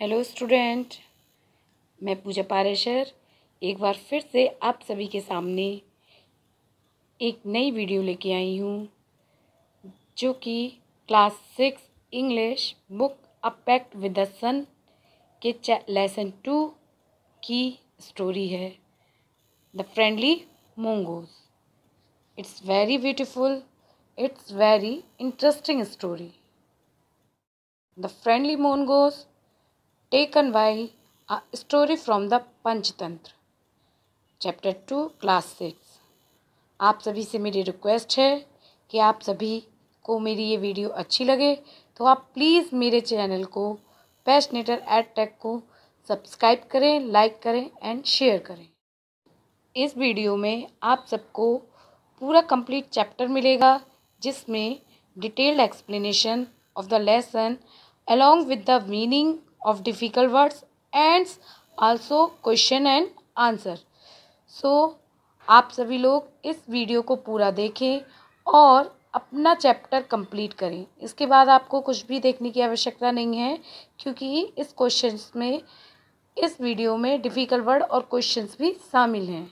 Hello student मैं पूजा पारेशर एक बार फिर से आप सभी के सामने एक नई वीडियो लेके आई हूँ जो कि class six English book a pact with the sun के लेसन टू की स्टोरी है the friendly mongoose it's very beautiful it's very interesting story the friendly mongoose taken by a story from the panchatantra chapter two class six आप सभी से मेरी request है कि आप सभी को मेरी ये वीडियो अच्छी लगे तो आप प्लीज़ मेरे चैनल को पैशनेटर एट टेक को सब्सक्राइब करें लाइक करें एंड शेयर करें इस वीडियो में आप सबको पूरा कंप्लीट चैप्टर मिलेगा जिसमें detailed explanation of the lesson along with the meaning of difficult words and also question and answer. So आप सभी लोग इस वीडियो को पूरा देखें और अपना चैप्टर कंप्लीट करें इसके बाद आपको कुछ भी देखने की आवश्यकता नहीं है क्योंकि इस क्वेश्चंस में इस वीडियो में डिफ़िकल्ट वर्ड और क्वेश्चंस भी शामिल हैं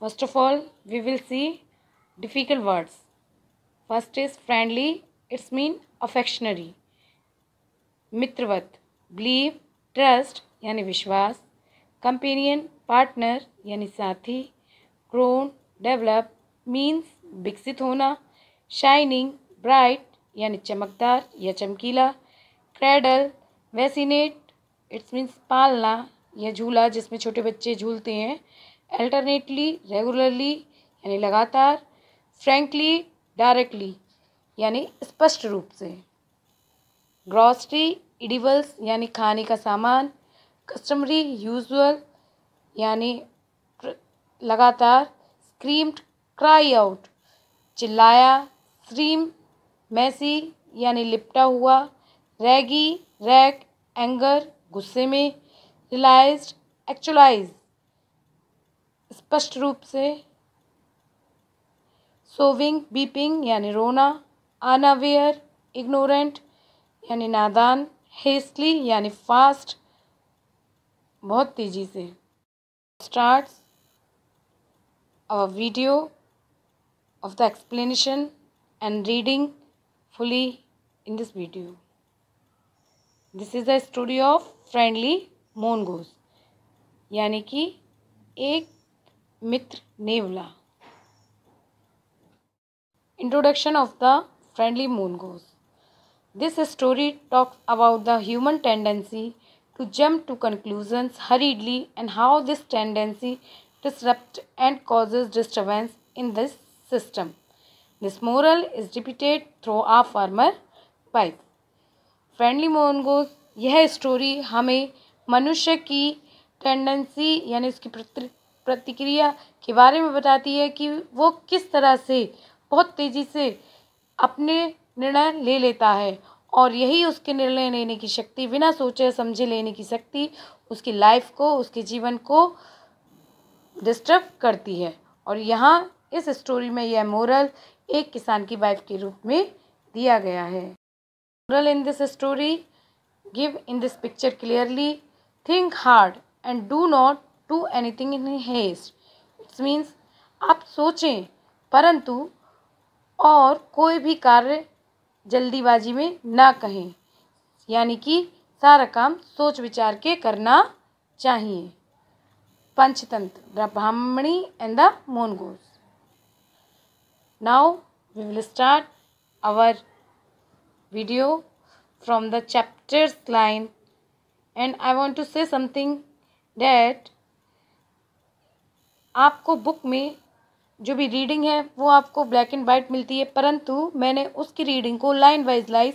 first of all we will see difficult words first is friendly it's mean affectionate मित्रवत बिलीव ट्रस्ट यानी विश्वास कंपेनियन पार्टनर यानी साथी क्रोन डेवलप मीन्स विकसित होना शाइनिंग ब्राइट यानी चमकदार या चमकीला क्रैडल वैसिनेट इट्स मीन्स पालना या झूला जिसमें छोटे बच्चे झूलते हैं अल्टरनेटली रेगुलरली यानी लगातार फ्रेंकली डायरेक्टली यानी स्पष्ट रूप से ग्रॉसरी इडिबल्स यानी खाने का सामान कस्टमरी यूजुअल यानी लगातार स्क्रीम्ड क्राई आउट चिल्लाया स्क्रीम मैसी यानी लिपटा हुआ रैगी रैग एंगर गुस्से में रिलाइज एक्चुलाइज स्पष्ट रूप से सोविंग बीपिंग यानी रोना अनअवेयर इग्नोरेंट यानी नादान हेस्टली यानी फास्ट बहुत तेज़ी से start a video of the explanation and reading fully in this video this is the story of friendly mongoose goose यानी कि एक मित्र नेवला introduction of the friendly moon this story talks about the human tendency to jump to conclusions hurriedly and how this tendency disrupt and causes disturbance in this system this moral is repeated through a farmer pipe friendly mongoose यह स्टोरी हमें मनुष्य की tendency यानी उसकी प्रतिक्रिया के बारे में बताती है कि वो किस तरह से बहुत तेज़ी से अपने निर्णय ले लेता है और यही उसके निर्णय लेने की शक्ति बिना सोचे समझे लेने की शक्ति उसकी लाइफ को उसके जीवन को डिस्टर्ब करती है और यहाँ इस स्टोरी में यह मोरल एक किसान की वाइफ के रूप में दिया गया है moral in this story give in this picture clearly think hard and do not do anything in haste it's means आप सोचें परंतु और कोई भी कार्य जल्दीबाजी में ना कहें यानी कि सारा काम सोच विचार के करना चाहिए Panchatantra the Brahmani and the mongoose now we will start our video from the chapters line and I want to say something that आपको बुक में जो भी रीडिंग है वो आपको ब्लैक एंड वाइट मिलती है परंतु मैंने उसकी रीडिंग को लाइन वाइज लाइज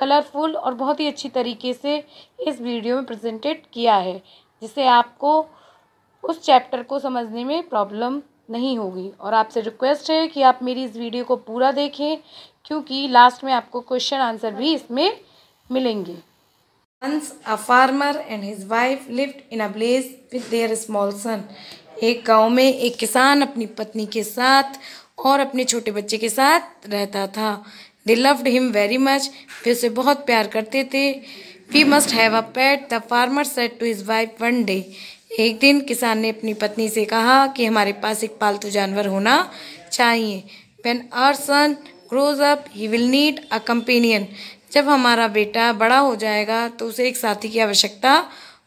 कलरफुल और बहुत ही अच्छी तरीके से इस वीडियो में प्रेजेंटेड किया है जिससे आपको उस चैप्टर को समझने में प्रॉब्लम नहीं होगी और आपसे रिक्वेस्ट है कि आप मेरी इस वीडियो को पूरा देखें क्योंकि लास्ट में आपको क्वेश्चन आंसर भी इसमें मिलेंगे once a farmer and his wife lived in a place with their small son एक गांव में एक किसान अपनी पत्नी के साथ और अपने छोटे बच्चे के साथ रहता था they loved him very much वे उसे बहुत प्यार करते थे we must have a pet the farmer said to his wife one day एक दिन किसान ने अपनी पत्नी से कहा कि हमारे पास एक पालतू जानवर होना चाहिए when our son grows up he will need a companion जब हमारा बेटा बड़ा हो जाएगा तो उसे एक साथी की आवश्यकता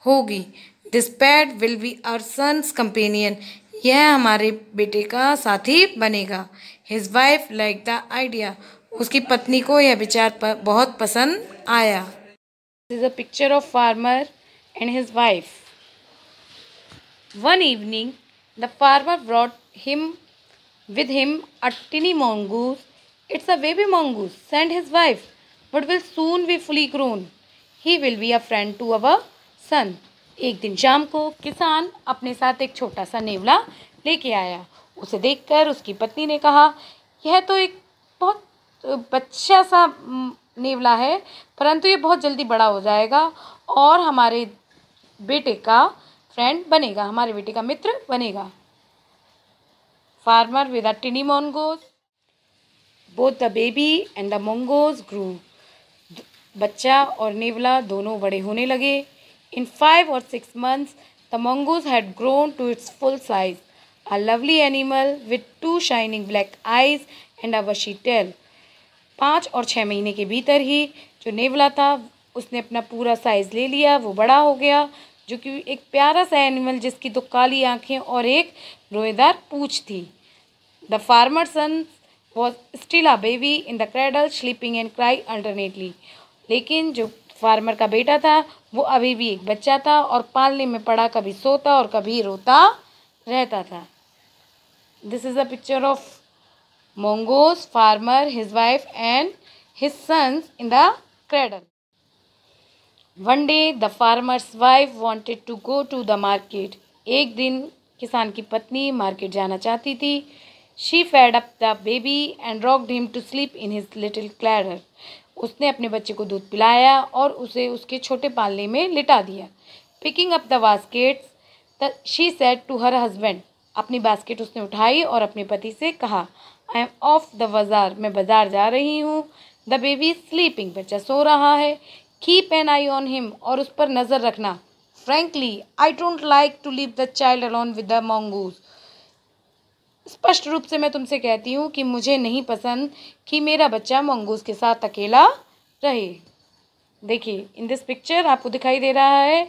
होगी this pet will be our son's companion यह हमारे बेटे का साथी बनेगा his wife like the idea उसकी पत्नी को यह विचार पर बहुत पसंद आया this is a picture of farmer and his wife one evening the farmer brought him with him a mongoose it's a a mongoose mongoose his wife wife, will soon soon fully fully he will be be friend to our सन एक दिन शाम को किसान अपने साथ एक छोटा सा नेवला लेके आया उसे देखकर उसकी पत्नी ने कहा यह तो एक बहुत बच्चा सा नेवला है परंतु ये बहुत जल्दी बड़ा हो जाएगा और हमारे बेटे का फ्रेंड बनेगा हमारे बेटे का मित्र बनेगा farmer with tiny mongoose mongoose. The baby and the mongoose grew बच्चा और नेवला दोनों बड़े होने लगे In five or six months, the mongoose had grown to its full size, a lovely animal with two shining black eyes and a bushy tail. पाँच और छः महीने के भीतर ही जो नेवला था उसने अपना पूरा साइज ले लिया वो बड़ा हो गया जो कि एक प्यारा सा एनिमल जिसकी दो काली आंखें और एक रोएदार पूछ थी the farmer son was still a baby in the cradle sleeping and cry alternately लेकिन जो फार्मर का बेटा था वो अभी भी एक बच्चा था और पालने में पड़ा कभी सोता और कभी रोता रहता था this is the picture of mongoose farmer his wife and his sons in the cradle one day the farmer's wife wanted to go to the market एक दिन किसान की पत्नी मार्केट जाना चाहती थी she fed up the baby and rock him to sleep in his little cradle उसने अपने बच्चे को दूध पिलाया और उसे उसके छोटे पालने में लिटा दिया picking up the baskets the she said to her husband अपनी बास्केट उसने उठाई और अपने पति से कहा आई एम ऑफ द बाज़ार मैं बाज़ार जा रही हूँ द बेबी स्लीपिंग बच्चा सो रहा है की पेन आई ऑन हिम और उस पर नज़र रखना frankly I don't like to leave the child alone with the mongoose स्पष्ट रूप से मैं तुमसे कहती हूँ कि मुझे नहीं पसंद कि मेरा बच्चा मंगूस के साथ अकेला रहे देखिए इन दिस पिक्चर आपको दिखाई दे रहा है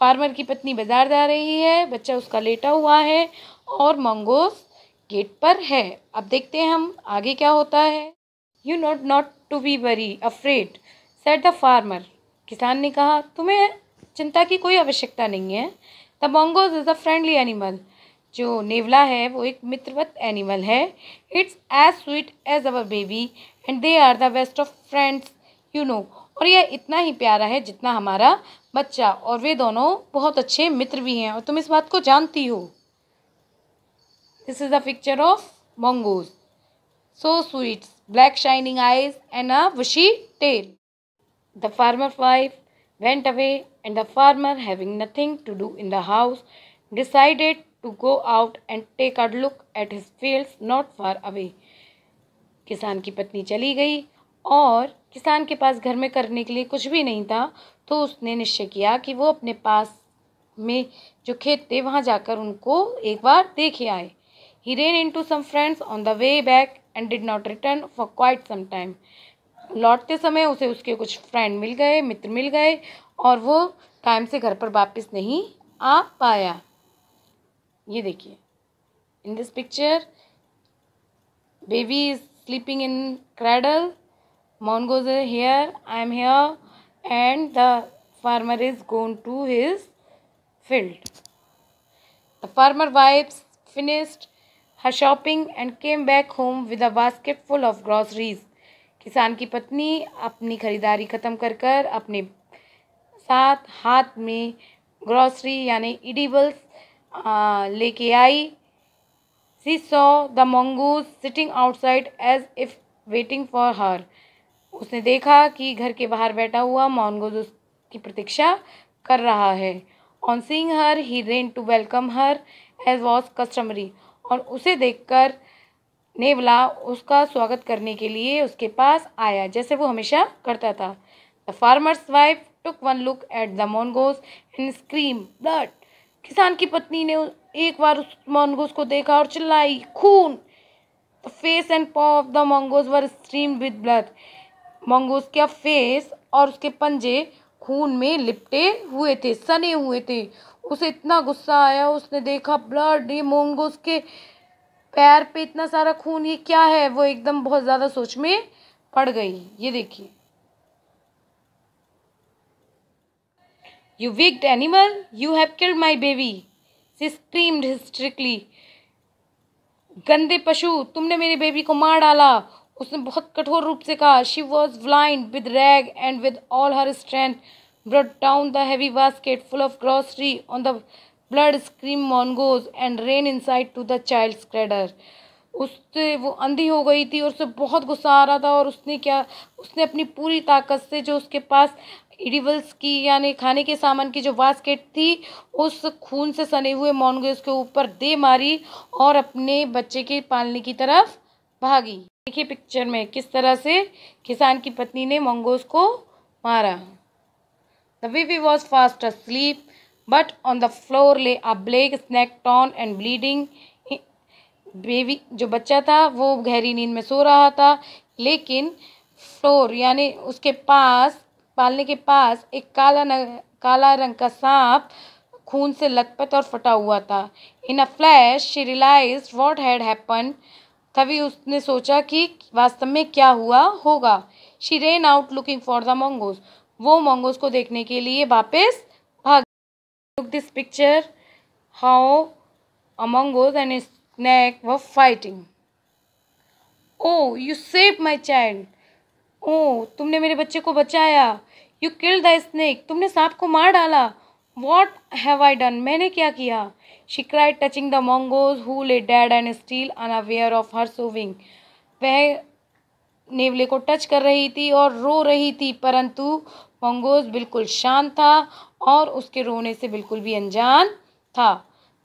फार्मर की पत्नी बाजार जा रही है बच्चा उसका लेटा हुआ है और मंगोस गेट पर है अब देखते हैं हम आगे क्या होता है you not not to be worry afraid said the farmer किसान ने कहा तुम्हें चिंता की कोई आवश्यकता नहीं है the mongoose is a friendly animal जो नेवला है वो एक मित्रवत एनिमल है it's as sweet as our baby and they are the best of friends you know और यह इतना ही प्यारा है जितना हमारा बच्चा और वे दोनों बहुत अच्छे मित्र भी हैं और तुम इस बात को जानती हो this is the picture of mongoose so sweets black shining eyes and a bushy tail the farmer wife went away and the farmer having nothing to do in the house decided to go out and take a look at his fields not far away किसान की पत्नी चली गई और किसान के पास घर में करने के लिए कुछ भी नहीं था तो उसने निश्चय किया कि वो अपने पास में जो खेत थे वहाँ जाकर उनको एक बार देखे आए he ran into some friends on the way back and did not return for quite some time लौटते समय उसे उसके कुछ फ्रेंड मिल गए मित्र मिल गए और वो टाइम से घर पर वापस नहीं आ पाया ये देखिए in this picture baby is sleeping in cradle mongoose here I am here and the farmer is gone to his field the farmer wife's finished her shopping and came back home with a basket full of groceries किसान की पत्नी अपनी ख़रीदारी ख़त्म कर कर अपने साथ हाथ में ग्रॉसरी यानी इडिबल्स लेके आई she saw the mongoose sitting outside as if waiting for her उसने देखा कि घर के बाहर बैठा हुआ मॉन्गोज उसकी प्रतीक्षा कर रहा है on seeing her he ran to welcome her as was customary और उसे देखकर नेवला उसका स्वागत करने के लिए उसके पास आया जैसे वो हमेशा करता था the farmer's wife took one look at the mongoose and scream blood किसान की पत्नी ने एक बार उस मोंगोस को देखा और चिल्लाई खून the face and paw of the mongoose were stream with blood mongoose का फेस और उसके पंजे खून में लिपटे हुए थे सने हुए थे उसे इतना गुस्सा आया उसने देखा ब्लड ये मोंगोस के पैर पे इतना सारा खून ये क्या है वो एकदम बहुत ज़्यादा सोच में पड़ गई ये देखिए You wicked animal, you have killed my baby. She screamed hysterically. गंदे पशु तुमने मेरी बेबी को मार डाला उसने बहुत कठोर रूप से कहा she was blind with rage and with all her strength brought down the heavy basket full of grocery on the blood scream mongoose and ran inside to the child cradle उससे वो अंधी हो गई थी और उससे बहुत गुस्सा आ रहा था और उसने क्या उसने अपनी पूरी ताकत से जो उसके पास इडिबल्स की यानी खाने के सामान की जो बास्केट थी उस खून से सने हुए मॉन्गोस के ऊपर दे मारी और अपने बच्चे के पालने की तरफ भागी देखिए पिक्चर में किस तरह से किसान की पत्नी ने मोंगोस को मारा the baby was fast sleep but on the floor lay a black snake torn and bleeding baby जो बच्चा था वो गहरी नींद में सो रहा था लेकिन फ्लोर यानी उसके पास पालने के पास एक काला न, काला रंग का सांप खून से लथपथ और फटा हुआ था in a flash she realise what had happen तभी उसने सोचा कि वास्तव में क्या हुआ होगा she ran out looking for the mongoose वो मोंगोज को देखने के लिए वापस भाग look this picture how a mongoose and snake were fighting oh you save my child oh तुमने मेरे बच्चे को बचाया यू किल द स्नेक तुमने सांप को मार डाला वॉट हैव आई डन मैंने क्या किया she cried touching the mongoose who lay dead and still aware of her sobbing वह नेवले को टच कर रही थी और रो रही थी परंतु मोंगोज बिल्कुल शांत था और उसके रोने से बिल्कुल भी अनजान था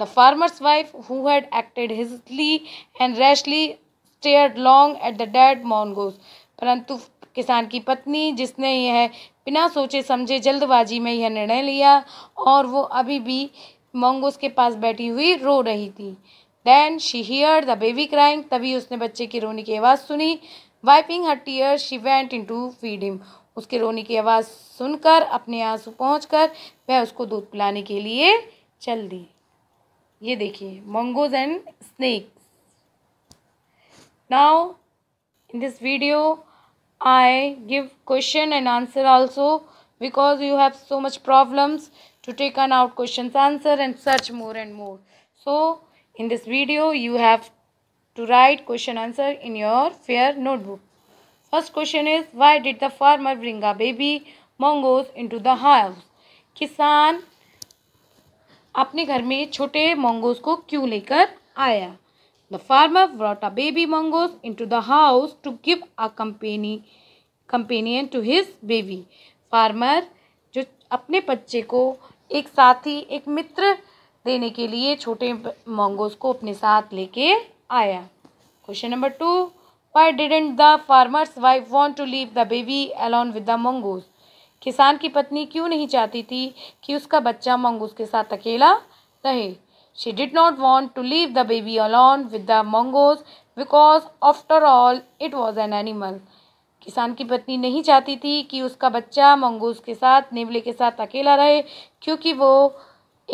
the farmer's wife who had acted hastily and rashly stare long at the dead mongoose परंतु किसान की पत्नी जिसने यह बिना सोचे समझे जल्दबाजी में यह निर्णय लिया और वो अभी भी मोंगोस के पास बैठी हुई रो रही थी then she hear the baby crying तभी उसने बच्चे की रोने की आवाज़ सुनी wiping her tear she went in to feed him उसके रोने की आवाज़ सुनकर अपने आंसू कर वह उसको दूध पिलाने के लिए चल दी ये देखिए mongoose and snakes now in this video I give question and answer also because you have so much problems to take on out questions answer and search more and more. So in this video you have to write question answer in your fair notebook. First question is why did the farmer bring a baby mongoose into the house? किसान अपने घर में छोटे mongoose को क्यों लेकर आया The farmer brought a baby mongoose into the house to give a company companion to his baby. Farmer जो अपने बच्चे को एक साथी एक मित्र देने के लिए छोटे मोंगोस को अपने साथ लेके आया question number two why didn't the farmer's wife want to leave the baby alone with the mongoose किसान की पत्नी क्यों नहीं चाहती थी कि उसका बच्चा मंगूस के साथ अकेला रहे She did not want to leave the baby alone with the mongoose because after all it was an animal किसान की पत्नी नहीं चाहती थी कि उसका बच्चा मंगूस के साथ नेवले के साथ अकेला रहे क्योंकि वो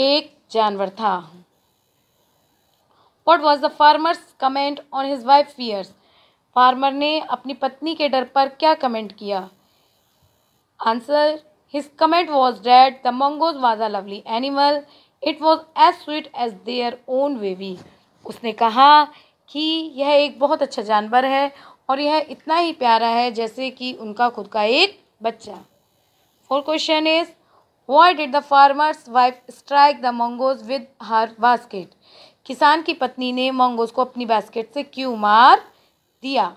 एक जानवर था what was the farmer's comment on his wife fears farmer ने अपनी पत्नी के डर पर क्या कमेंट किया answer his comment was that the mongoose was a lovely animal it was as sweet as their own baby उसने कहा कि यह एक बहुत अच्छा जानवर है और यह इतना ही प्यारा है जैसे कि उनका खुद का एक बच्चा four question is why did the farmer's wife strike the mongoose with her basket किसान की पत्नी ने मंगोज को अपनी बास्केट से क्यों मार दिया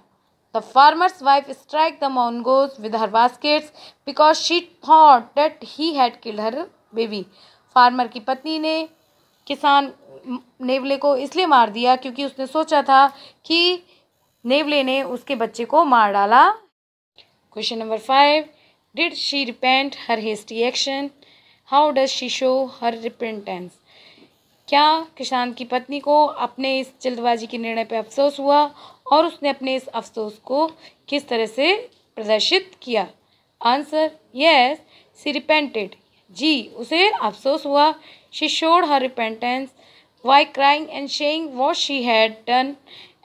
the farmer's wife strike the mongoose with her baskets because she thought that he had killed her baby farmer की पत्नी ने किसान नेवले को इसलिए मार दिया क्योंकि उसने सोचा था कि नेवले ने उसके बच्चे को मार डाला question number five did she repent her hasty action how does she show her repentance क्या किसान की पत्नी को अपने इस जल्दबाजी के निर्णय पर अफसोस हुआ और उसने अपने इस अफसोस को किस तरह से प्रदर्शित किया आंसर यस सी रिपेंटेड जी उसे अफसोस हुआ she showed her repentance by crying and saying what she had done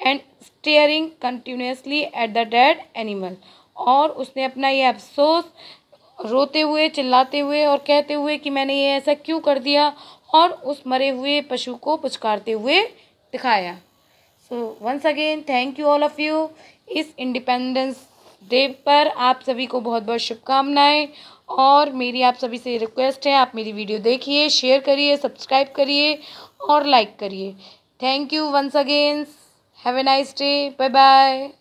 and staring continuously at the dead animal और उसने अपना ये अफसोस रोते हुए चिल्लाते हुए और कहते हुए कि मैंने ये ऐसा क्यों कर दिया और उस मरे हुए पशु को पुचकारते हुए दिखाया so once again thank you all of you इस इंडिपेंडेंस डे पर आप सभी को बहुत बहुत शुभकामनाएं और मेरी आप सभी से रिक्वेस्ट है आप मेरी वीडियो देखिए शेयर करिए सब्सक्राइब करिए और लाइक करिए thank you once again have a nice day bye bye